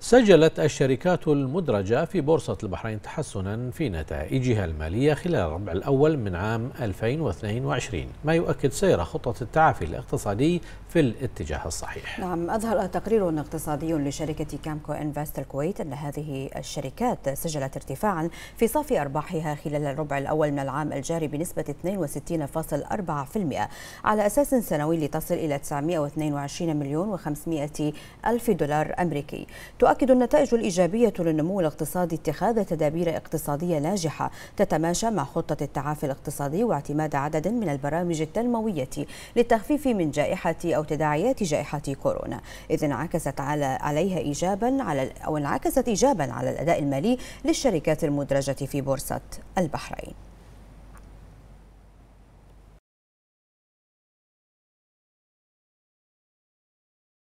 سجلت الشركات المدرجة في بورصة البحرين تحسنا في نتائجها المالية خلال الربع الأول من عام 2022 ما يؤكد سير خطة التعافي الاقتصادي في الاتجاه الصحيح نعم أظهر تقرير اقتصادي لشركة كامكو انفست الكويت أن هذه الشركات سجلت ارتفاعا في صافي أرباحها خلال الربع الأول من العام الجاري بنسبة 62.4% على أساس سنوي لتصل إلى 922 مليون و500 ألف دولار أمريكي تؤكد النتائج الإيجابية للنمو الاقتصادي اتخاذ تدابير اقتصادية ناجحة تتماشى مع خطة التعافي الاقتصادي واعتماد عدد من البرامج التنموية للتخفيف من جائحة أو تداعيات جائحة كورونا إذ انعكست على عليها إيجابا على أو انعكست إيجابا على الأداء المالي للشركات المدرجة في بورصة البحرين